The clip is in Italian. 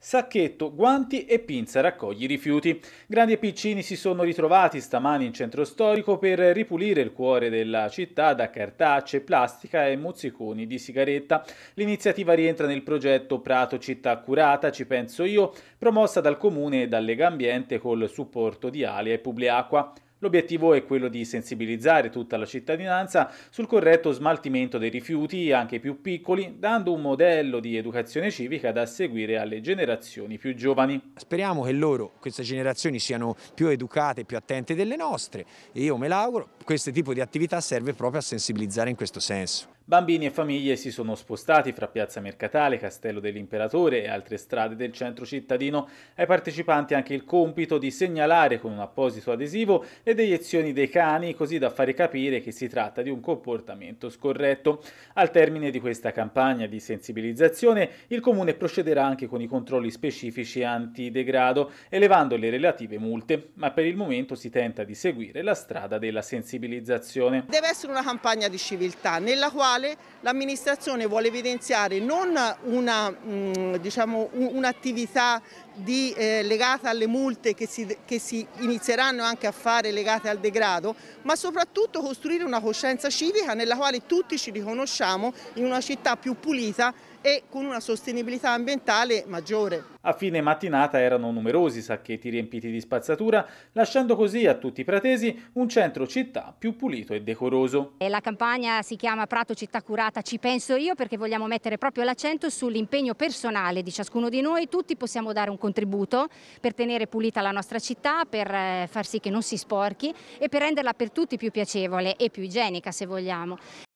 Sacchetto, guanti e pinza raccogli rifiuti. Grandi e piccini si sono ritrovati stamani in centro storico per ripulire il cuore della città da cartacce, plastica e mozziconi di sigaretta. L'iniziativa rientra nel progetto Prato Città Curata, ci penso io, promossa dal comune e da Lega Ambiente col supporto di Alia e Publiacqua. L'obiettivo è quello di sensibilizzare tutta la cittadinanza sul corretto smaltimento dei rifiuti, anche più piccoli, dando un modello di educazione civica da seguire alle generazioni più giovani. Speriamo che loro, queste generazioni, siano più educate, più attente delle nostre e io me l'auguro, questo tipo di attività serve proprio a sensibilizzare in questo senso. Bambini e famiglie si sono spostati fra Piazza Mercatale, Castello dell'Imperatore e altre strade del centro cittadino. Ai partecipanti anche il compito di segnalare con un apposito adesivo le deiezioni dei cani, così da fare capire che si tratta di un comportamento scorretto. Al termine di questa campagna di sensibilizzazione, il Comune procederà anche con i controlli specifici antidegrado, elevando le relative multe, ma per il momento si tenta di seguire la strada della sensibilizzazione. Deve essere una campagna di civiltà nella quale quale l'amministrazione vuole evidenziare non mm, diciamo, un'attività diciamo, un di, eh, legata alle multe che si, che si inizieranno anche a fare legate al degrado, ma soprattutto costruire una coscienza civica nella quale tutti ci riconosciamo in una città più pulita e con una sostenibilità ambientale maggiore. A fine mattinata erano numerosi sacchetti riempiti di spazzatura, lasciando così a tutti i pratesi un centro città più pulito e decoroso. La campagna si chiama Prato Città Curata, ci penso io, perché vogliamo mettere proprio l'accento sull'impegno personale di ciascuno di noi. Tutti possiamo dare un contributo per tenere pulita la nostra città, per eh, far sì che non si sporchi e per renderla per tutti più piacevole e più igienica, se vogliamo.